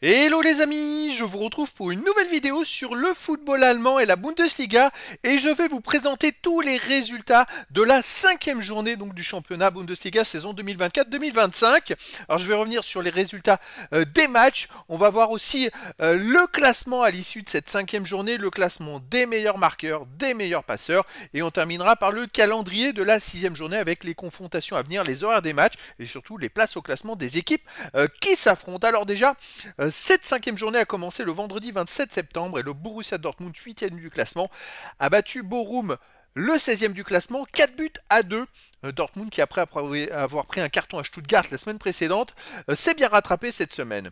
Hello les amis, je vous retrouve pour une nouvelle vidéo sur le football allemand et la Bundesliga et je vais vous présenter tous les résultats de la cinquième journée donc du championnat Bundesliga saison 2024-2025. Alors je vais revenir sur les résultats euh, des matchs, on va voir aussi euh, le classement à l'issue de cette cinquième journée, le classement des meilleurs marqueurs, des meilleurs passeurs et on terminera par le calendrier de la sixième journée avec les confrontations à venir, les horaires des matchs et surtout les places au classement des équipes euh, qui s'affrontent. Alors déjà cette cinquième journée a commencé le vendredi 27 septembre et le Borussia Dortmund, 8 e du classement, a battu Borum le 16e du classement, 4 buts à 2. Euh, Dortmund qui après avoir pris un carton à Stuttgart la semaine précédente euh, s'est bien rattrapé cette semaine.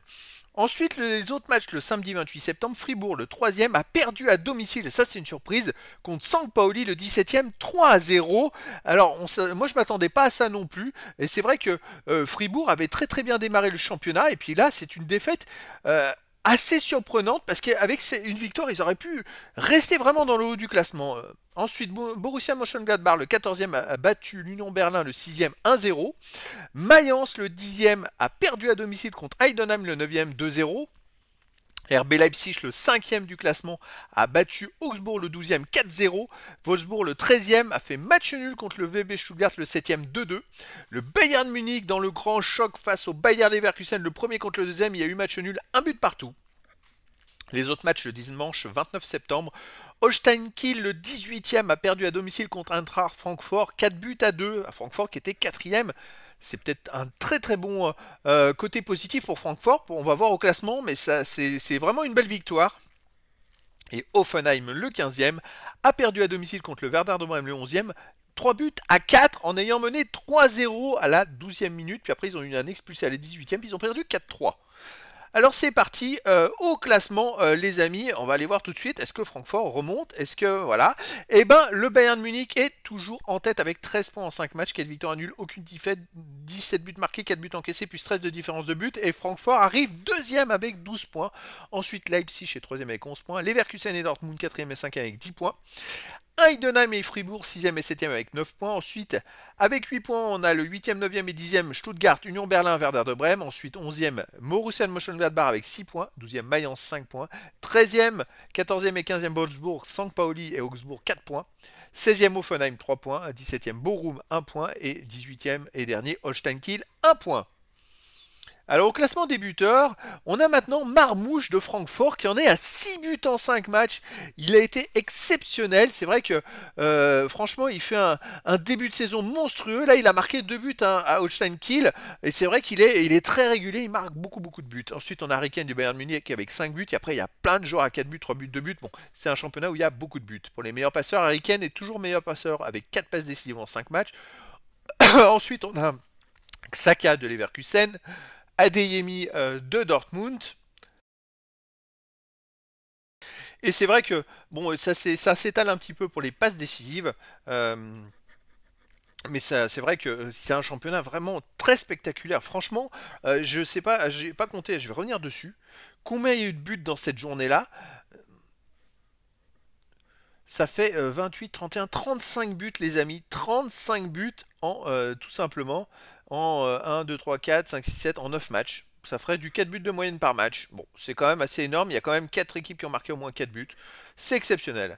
Ensuite, les autres matchs, le samedi 28 septembre, Fribourg, le 3 a perdu à domicile, ça c'est une surprise, contre Sang Pauli le 17 ème 3 à 0. Alors, moi je m'attendais pas à ça non plus, et c'est vrai que euh, Fribourg avait très très bien démarré le championnat, et puis là c'est une défaite euh, assez surprenante parce qu'avec une victoire, ils auraient pu rester vraiment dans le haut du classement. Euh, ensuite, Borussia Mönchengladbach, le 14e, a battu l'Union Berlin, le 6e, 1-0. Mayence, le 10e, a perdu à domicile contre Heidenheim, le 9e, 2-0. RB Leipzig, le cinquième du classement, a battu Augsbourg, le 12e, 4-0. Wolfsburg, le 13e, a fait match nul contre le VB Stuttgart, le 7e, 2-2. Le Bayern Munich, dans le grand choc face au Bayern Leverkusen, le premier contre le deuxième, il y a eu match nul, un but partout. Les autres matchs le dimanche 29 septembre. Holstein Kiel, le 18e, a perdu à domicile contre Eintracht Francfort. 4 buts à 2 à ah, Francfort qui était 4e. C'est peut-être un très très bon euh, euh, côté positif pour Francfort. On va voir au classement, mais c'est vraiment une belle victoire. Et Offenheim, le 15e, a perdu à domicile contre le Werder de Brême, le 11e. 3 buts à 4 en ayant mené 3-0 à la 12e minute. Puis après, ils ont eu un expulsé à la 18e. Puis ils ont perdu 4-3. Alors c'est parti euh, au classement euh, les amis, on va aller voir tout de suite est-ce que Francfort remonte, est-ce que voilà. Et eh ben le Bayern de Munich est toujours en tête avec 13 points en 5 matchs, 4 victoires à nul, aucune défaite, 17 buts marqués, 4 buts encaissés plus 13 de différence de but et Francfort arrive deuxième avec 12 points. Ensuite Leipzig est troisième avec 11 points, Leverkusen et Dortmund quatrième et 5 avec 10 points. Heidenheim et Fribourg 6e et 7e avec 9 points. Ensuite, avec 8 points, on a le 8e, 9e et 10e Stuttgart, Union Berlin, Werder de Brême. Ensuite, 11e Motion Mönchengladbach avec 6 points. 12e Mayence 5 points. 13e, 14e et 15e Wolfsburg, Sankt Pauli et Augsbourg 4 points. 16e Offenheim 3 points. 17e Bochum, 1 point. Et 18e et dernier Holstein Kiel 1 point. Alors au classement des buteurs, on a maintenant Marmouche de Francfort qui en est à 6 buts en 5 matchs. Il a été exceptionnel. C'est vrai que euh, franchement il fait un, début de saison monstrueux. Là il a marqué 2 buts hein, à Holstein Kiel. Et c'est vrai qu'il est, très régulier, il marque beaucoup beaucoup de buts. Ensuite on a Riken du Bayern Munich avec 5 buts. après il y a plein de joueurs à 4 buts, 3 buts, 2 buts. Bon, c'est un championnat où il y a beaucoup de buts. Pour les meilleurs passeurs, Riken est toujours meilleur passeur avec 4 passes décisives en 5 matchs. Ensuite on a Xaka de Leverkusen. Adeyemi euh, de Dortmund. Et c'est vrai que bon, ça s'étale un petit peu pour les passes décisives. Euh, mais c'est vrai que c'est un championnat vraiment très spectaculaire. Franchement, euh, je sais pas, j'ai pas compté, je vais revenir dessus. Combien il y a eu de buts dans cette journée-là ça fait 28, 31, 35 buts, les amis. 35 buts en euh, tout simplement en 1, 2, 3, 4, 5, 6, 7, en 9 matchs. Ça ferait du 4 buts de moyenne par match. Bon, c'est quand même assez énorme. Il y a quand même 4 équipes qui ont marqué au moins 4 buts. C'est exceptionnel.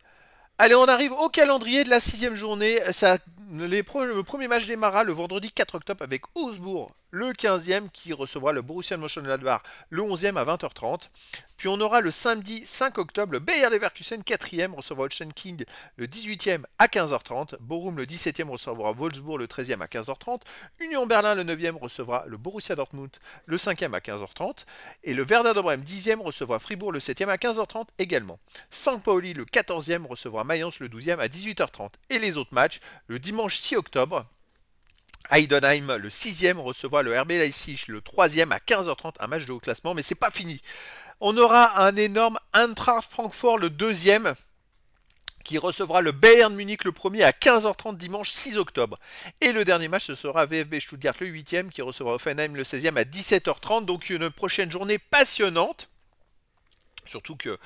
Allez, on arrive au calendrier de la sixième journée. Ça, le premier match démarra le vendredi 4 octobre avec Augsbourg le 15e, qui recevra le Borussia Mönchengladbach le 11e à 20h30. Puis on aura le samedi 5 octobre le Bayer Leverkusen, 4e, recevra King le 18e à 15h30. Borum le 17e recevra Wolfsburg le 13e à 15h30. Union Berlin le 9e recevra le Borussia Dortmund le 5e à 15h30. Et le Werder de Brême 10e recevra Fribourg le 7e à 15h30 également. Saint-Pauli le 14e recevra Mayence le 12e à 18h30. Et les autres matchs, le dimanche 6 octobre, Heidenheim, le 6e, recevra le RB Leipzig, le 3e à 15h30, un match de haut classement, mais c'est pas fini. On aura un énorme Intra Francfort, le 2e, qui recevra le Bayern Munich le 1er à 15h30 dimanche 6 octobre. Et le dernier match, ce sera VFB Stuttgart le 8e, qui recevra Offenheim le 16e à 17h30. Donc une prochaine journée passionnante. Surtout que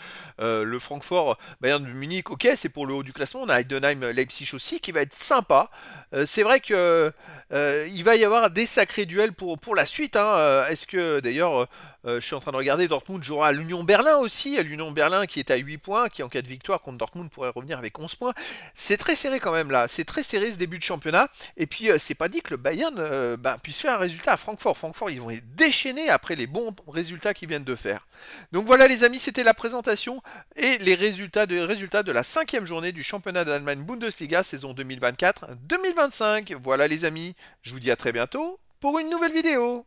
euh, le Francfort, Bayern de Munich, ok, c'est pour le haut du classement. On a Heidenheim, Leipzig aussi, qui va être sympa. Euh, c'est vrai que euh, il va y avoir des sacrés duels pour, pour la suite. Hein. Est-ce que d'ailleurs, je suis en train de regarder, Dortmund jouera à l'Union Berlin aussi. L'Union Berlin qui est à 8 points, qui en cas de victoire contre Dortmund pourrait revenir avec 11 points. C'est très serré quand même là. C'est très serré ce début de championnat. Et puis, c'est pas dit que le Bayern ben, puisse faire un résultat à Francfort. Francfort, ils vont être déchaînés après les bons résultats qu'ils viennent de faire. Donc voilà les amis, c'est c'était la présentation et les résultats de, résultats de la cinquième journée du championnat d'Allemagne Bundesliga saison 2024-2025. Voilà les amis, je vous dis à très bientôt pour une nouvelle vidéo.